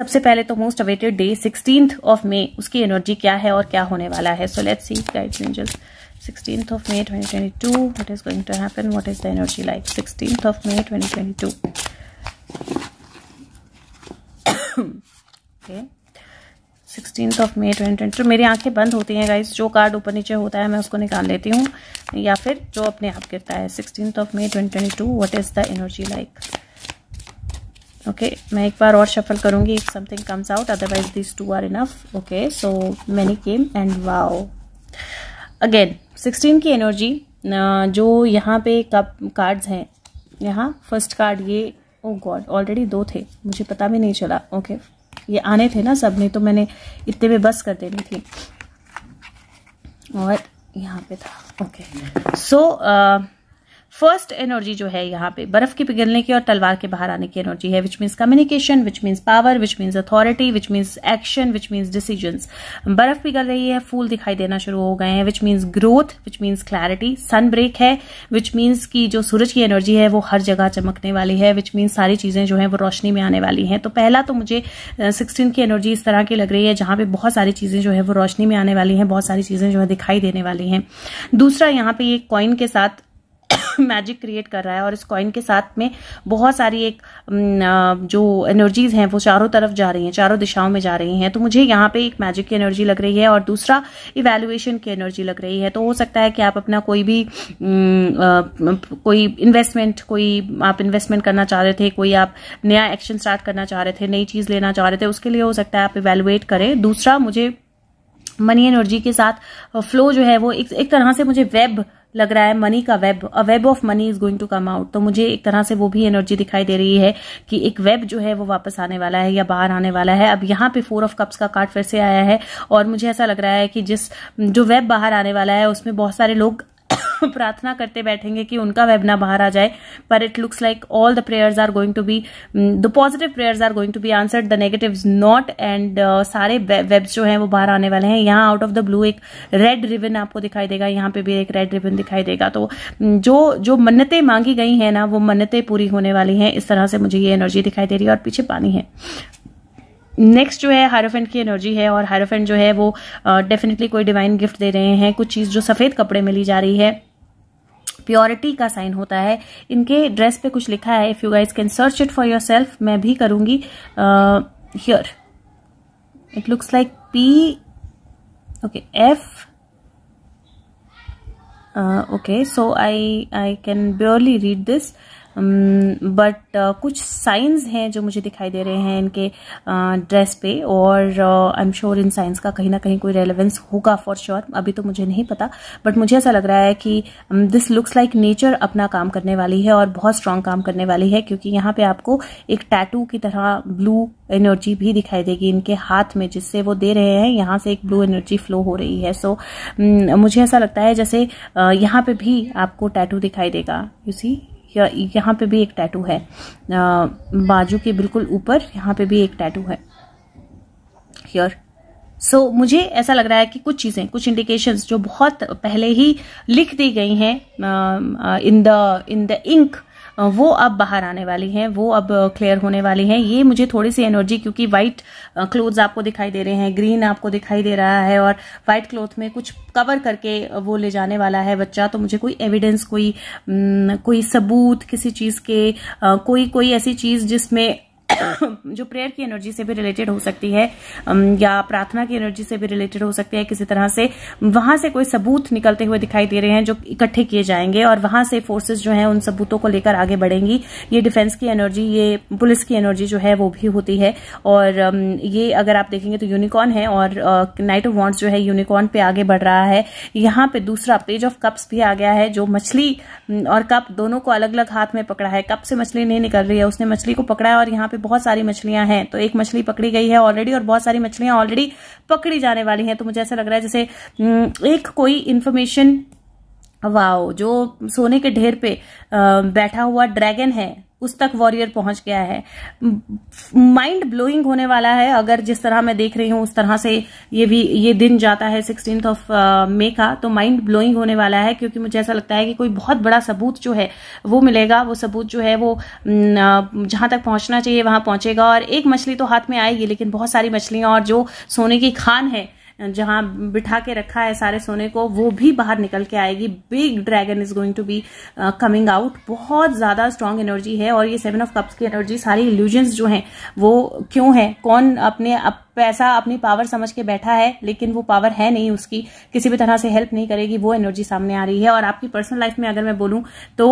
सबसे पहले तो most awaited day sixteen of May उसकी एनर्जी क्या है और क्या होने वाला है so let's see guides angels sixteen of May twenty twenty two what is going to happen what is the energy like sixteen of May twenty twenty two sixteen of May twenty twenty two मेरी आंखें बंद होती हैं guys जो card ऊपर नीचे होता है मैं उसको निकाल लेती हूँ या फिर जो अपने आप गिरता है sixteen of May twenty twenty two what is the energy like okay मैं एक बार और शफल करूंगी if something comes out otherwise this two are enough okay so many came and wow again sixteen की एनर्जी जो यहाँ पे cup cards हैं यहाँ फर्स्ट कार्ड ये ओ गॉड ऑलरेडी दो थे मुझे पता भी नहीं चला ओके okay. ये आने थे ना सब ने तो मैंने इतने में बस कर देनी थी और यहाँ पे था okay so uh, first energy जो है यहाँ पे बर्फ के पिघलने की और तलवार के बाहर आने की एनर्जी है which means communication which means power which means authority which means action which means decision बर्फ पिघल रही है फूल दिखाई देना शुरू हो गए हैं which means growth which means clarity sun break है विच मीन्स की जो सूरज की एनर्जी है वो हर जगह चमकने वाली है विच मीन्स सारी चीजें जो है वो रोशनी में आने वाली है तो पहला तो मुझे सिक्सटीन की एनर्जी इस तरह की लग रही है जहां पर बहुत सारी चीजें जो है वो रोशनी में आने वाली है बहुत सारी चीजें जो है दिखाई देने वाली है दूसरा यहाँ पे ये कॉइन के साथ मैजिक क्रिएट कर रहा है और इस कॉइन के साथ में बहुत सारी एक जो एनर्जीज हैं वो चारों तरफ जा रही हैं चारों दिशाओं में जा रही हैं तो मुझे यहाँ पे एक मैजिक की एनर्जी लग रही है और दूसरा इवेल्युएशन की एनर्जी लग रही है तो हो सकता है कि आप अपना कोई भी कोई इन्वेस्टमेंट कोई आप इन्वेस्टमेंट करना चाह रहे थे कोई आप नया एक्शन स्टार्ट करना चाह रहे थे नई चीज़ लेना चाह रहे थे उसके लिए हो सकता है आप इवेलुएट करें दूसरा मुझे मनी एनर्जी के साथ फ्लो जो है वो एक, एक तरह से मुझे वेब लग रहा है मनी का web a web of money is going to come out तो मुझे एक तरह से वो भी एनर्जी दिखाई दे रही है कि एक वेब जो है वो वापस आने वाला है या बाहर आने वाला है अब यहाँ पे फोर ऑफ कप्स का कार्ड फिर से आया है और मुझे ऐसा लग रहा है कि जिस जो वेब बाहर आने वाला है उसमें बहुत सारे लोग प्रार्थना करते बैठेंगे कि उनका वेब ना बाहर आ जाए पर it looks like all the prayers are going to be the positive prayers are going to be answered the negative not and सारे वेब्स जो हैं वो बाहर आने वाले हैं यहाँ आउट ऑफ द ब्लू एक रेड रिबन आपको दिखाई देगा यहाँ पे भी एक रेड रिबन दिखाई देगा तो mm, जो जो मन्नतें मांगी गई हैं ना वो मन्नतें पूरी होने वाली हैं इस तरह से मुझे ये एनर्जी दिखाई दे रही है और पीछे पानी है नेक्स्ट जो है हायरोफेंट की एनर्जी है और हायरोफेंट जो है वो डेफिनेटली uh, कोई डिवाइन गिफ्ट दे रहे हैं कुछ चीज़ जो सफ़ेद कपड़े में ली जा रही है प्योरिटी का साइन होता है इनके ड्रेस पे कुछ लिखा है if you guys can search it for yourself मैं भी करूंगी here it looks like P okay F okay so I I can barely read this but um, uh, कुछ साइंस हैं जो मुझे दिखाई दे रहे हैं इनके ड्रेस uh, पे और I am sure in signs का कहीं ना कहीं कोई रेलेवेंस होगा फॉर श्योर अभी तो मुझे नहीं पता बट मुझे ऐसा लग रहा है कि दिस लुक्स लाइक नेचर अपना काम करने वाली है और बहुत स्ट्रांग काम करने वाली है क्योंकि यहाँ पे आपको एक टैटू की तरह ब्लू एनर्जी भी दिखाई देगी इनके हाथ में जिससे वो दे रहे हैं यहाँ से एक ब्लू एनर्जी फ्लो हो रही है सो so, um, मुझे ऐसा लगता है जैसे uh, यहाँ पे भी आपको टैटू दिखाई देगा यू सी या यहाँ पे भी एक टैटू है बाजू के बिल्कुल ऊपर यहाँ पे भी एक टैटू है हियर सो so, मुझे ऐसा लग रहा है कि कुछ चीज़ें कुछ इंडिकेशंस जो बहुत पहले ही लिख दी गई हैं in the in the ink वो अब बाहर आने वाली हैं वो अब क्लियर होने वाली हैं ये मुझे थोड़ी सी एनर्जी क्योंकि वाइट क्लोथ्स आपको दिखाई दे रहे हैं ग्रीन आपको दिखाई दे रहा है और वाइट क्लोथ में कुछ कवर करके वो ले जाने वाला है बच्चा तो मुझे कोई एविडेंस कोई कोई सबूत किसी चीज़ के कोई कोई ऐसी चीज़ जिसमें जो प्रेयर की एनर्जी से भी रिलेटेड हो सकती है या प्रार्थना की एनर्जी से भी रिलेटेड हो सकती है किसी तरह से वहां से कोई सबूत निकलते हुए दिखाई दे रहे हैं जो इकट्ठे किए जाएंगे और वहां से फोर्सेज जो है उन सबूतों को लेकर आगे बढ़ेंगी ये डिफेंस की एनर्जी ये पुलिस की एनर्जी जो है वो भी होती है और ये अगर आप देखेंगे तो यूनिकॉर्न है और नाइट ऑफ वॉन्ट्स जो है यूनिकॉर्न पे आगे बढ़ रहा है यहाँ पे दूसरा पेज ऑफ कप्स भी आ गया है जो मछली और कप दोनों को अलग अलग हाथ में पकड़ा है कप से मछली नहीं निकल रही है उसने मछली को पकड़ा है और यहाँ पे बहुत सारी मछलियां हैं तो एक मछली पकड़ी गई है ऑलरेडी और बहुत सारी मछलियां ऑलरेडी पकड़ी जाने वाली हैं तो मुझे ऐसा लग रहा है जैसे हम्म, एक कोई इन्फॉर्मेशन वाओ जो सोने के ढेर पे बैठा हुआ ड्रैगन है उस तक वॉरियर पहुंच गया है माइंड ब्लोइंग होने वाला है अगर जिस तरह मैं देख रही हूं उस तरह से ये भी ये दिन जाता है सिक्सटीन ऑफ मे का तो माइंड ब्लोइंग होने वाला है क्योंकि मुझे ऐसा लगता है कि कोई बहुत बड़ा सबूत जो है वो मिलेगा वो सबूत जो है वो जहां तक पहुंचना चाहिए वहां पहुंचेगा और एक मछली तो हाथ में आएगी लेकिन बहुत सारी मछलियां और जो सोने की खान है जहां बिठा के रखा है सारे सोने को वो भी बाहर निकल के आएगी big dragon is going to be coming out बहुत ज्यादा स्ट्रांग एनर्जी है और ये सेवन ऑफ कप्स की एनर्जी सारी इल्यूजन्स जो हैं वो क्यों है कौन अपने अप पैसा तो अपनी पावर समझ के बैठा है लेकिन वो पावर है नहीं उसकी किसी भी तरह से हेल्प नहीं करेगी वो एनर्जी सामने आ रही है और आपकी पर्सनल लाइफ में अगर मैं बोलूँ तो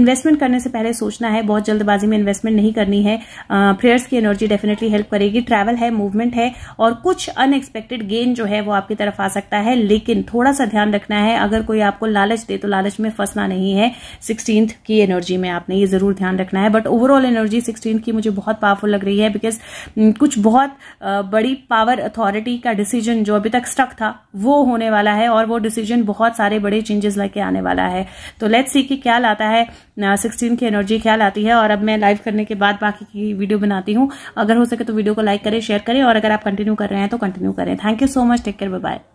इन्वेस्टमेंट um, करने से पहले सोचना है बहुत जल्दबाजी में इन्वेस्टमेंट नहीं करनी है प्रेयर्स की एनर्जी डेफिनेटली हेल्प करेगी ट्रैवल है मूवमेंट है और कुछ अनएक्सपेक्टेड गेन जो है वो आपकी तरफ आ सकता है लेकिन थोड़ा सा ध्यान रखना है अगर कोई आपको लालच दे तो लालच में फंसना नहीं है सिक्सटीन की एनर्जी में आपने ये जरूर ध्यान रखना है बट ओवरऑल एनर्जी सिक्सटीन की मुझे बहुत पावरफुल लग रही है बिकॉज कुछ बहुत बड़ी पावर अथॉरिटी का डिसीजन जो अभी तक स्टक था वो होने वाला है और वो डिसीजन बहुत सारे बड़े चेंजेस लेके आने वाला है तो लेट्स सी कि क्या लाता है सिक्सटीन की एनर्जी क्या लाती है और अब मैं लाइव करने के बाद बाकी की वीडियो बनाती हूँ अगर हो सके तो वीडियो को लाइक करें शेयर करें और अगर आप कंटिन्यू कर रहे हैं तो कंटिन्यू करें thank you so much take care bye